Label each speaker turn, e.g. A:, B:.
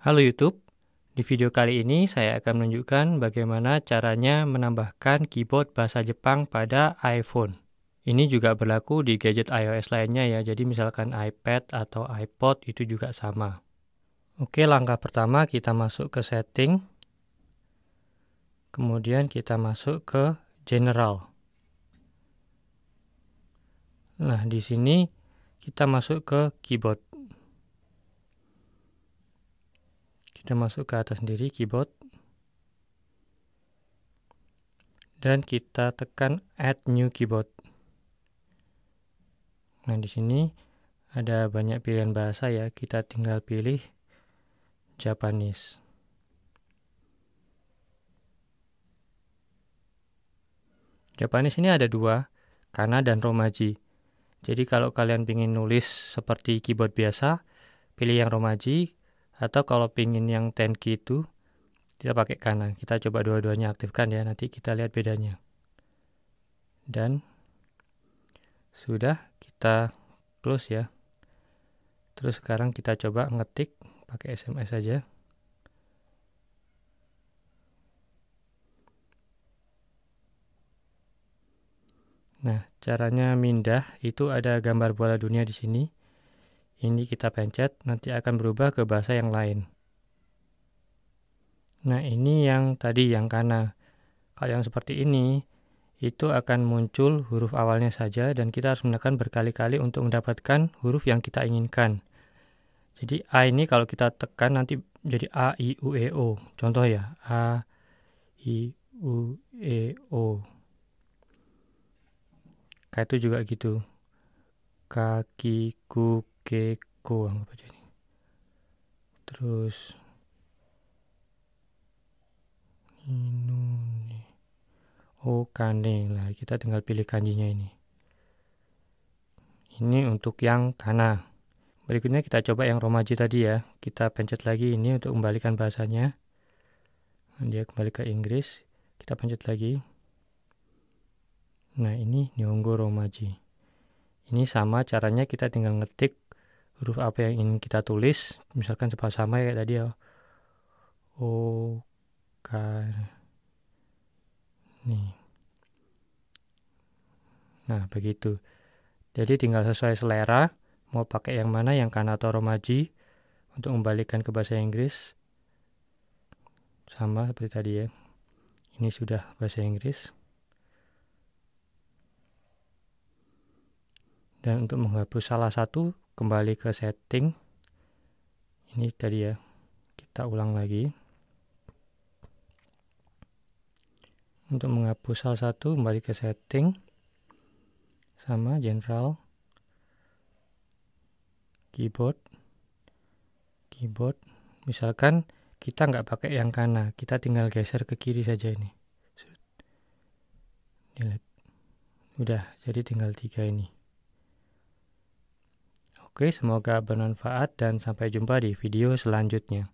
A: Halo YouTube, di video kali ini saya akan menunjukkan bagaimana caranya menambahkan keyboard bahasa Jepang pada iPhone. Ini juga berlaku di gadget iOS lainnya ya, jadi misalkan iPad atau iPod itu juga sama. Oke, langkah pertama kita masuk ke setting, kemudian kita masuk ke general. Nah, di sini kita masuk ke keyboard. kita masuk ke atas sendiri keyboard dan kita tekan add new keyboard. Nah, di sini ada banyak pilihan bahasa ya. Kita tinggal pilih Japanese. Japanese ini ada dua, kana dan romaji. Jadi kalau kalian ingin nulis seperti keyboard biasa, pilih yang romaji, atau kalau pingin yang tenki itu kita pakai kanan kita coba dua-duanya aktifkan ya nanti kita lihat bedanya dan sudah kita close ya terus sekarang kita coba ngetik pakai SMS saja nah caranya mindah itu ada gambar bola dunia di sini ini kita pencet, nanti akan berubah ke bahasa yang lain. Nah, ini yang tadi yang karena Kalau yang seperti ini, itu akan muncul huruf awalnya saja dan kita harus menekan berkali-kali untuk mendapatkan huruf yang kita inginkan. Jadi A ini kalau kita tekan nanti jadi A, I, U, E, O. Contoh ya, A, I, U, E, O. Kayak itu juga gitu. kaki Kakiku Gecko apa jadi terus nih oh kane lah kita tinggal pilih kanjinya ini ini untuk yang kana berikutnya kita coba yang romaji tadi ya kita pencet lagi ini untuk membalikan bahasanya dia kembali ke Inggris kita pencet lagi nah ini nyonggo Romaji ini sama caranya kita tinggal ngetik huruf apa yang ingin kita tulis misalkan cepat sama kayak tadi ya o k nih nah begitu jadi tinggal sesuai selera mau pakai yang mana yang kan atau romaji untuk membalikkan ke bahasa Inggris sama seperti tadi ya ini sudah bahasa Inggris dan untuk menghapus salah satu kembali ke setting ini tadi ya kita ulang lagi untuk menghapus salah satu kembali ke setting sama general keyboard keyboard misalkan kita nggak pakai yang kanan kita tinggal geser ke kiri saja ini udah jadi tinggal tiga ini Oke, semoga bermanfaat dan sampai jumpa di video selanjutnya.